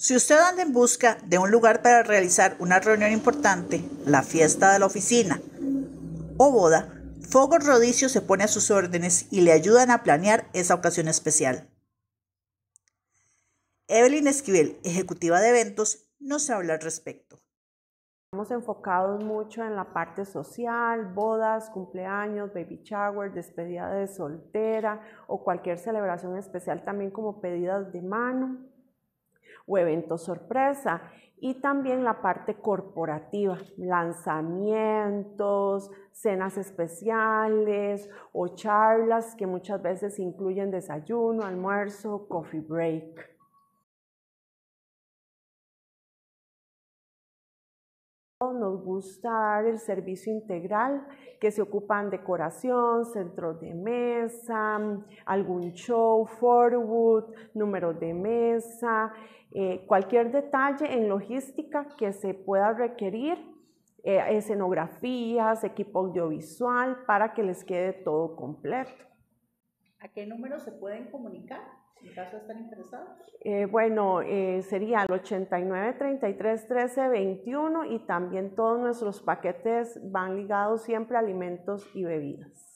Si usted anda en busca de un lugar para realizar una reunión importante, la fiesta de la oficina o boda, Fogos Rodicio se pone a sus órdenes y le ayudan a planear esa ocasión especial. Evelyn Esquivel, ejecutiva de eventos, nos habla al respecto. Estamos enfocados mucho en la parte social, bodas, cumpleaños, baby shower, despedida de soltera o cualquier celebración especial, también como pedidas de mano o evento sorpresa. Y también la parte corporativa, lanzamientos, cenas especiales o charlas que muchas veces incluyen desayuno, almuerzo, coffee break. nos gusta dar el servicio integral, que se ocupan decoración, centros de mesa, algún show, forward, números de mesa, eh, cualquier detalle en logística que se pueda requerir, eh, escenografías, equipo audiovisual, para que les quede todo completo. ¿A qué número se pueden comunicar en caso de estar interesados? Eh, bueno, eh, sería al 89 33 13 21 y también todos nuestros paquetes van ligados siempre a alimentos y bebidas.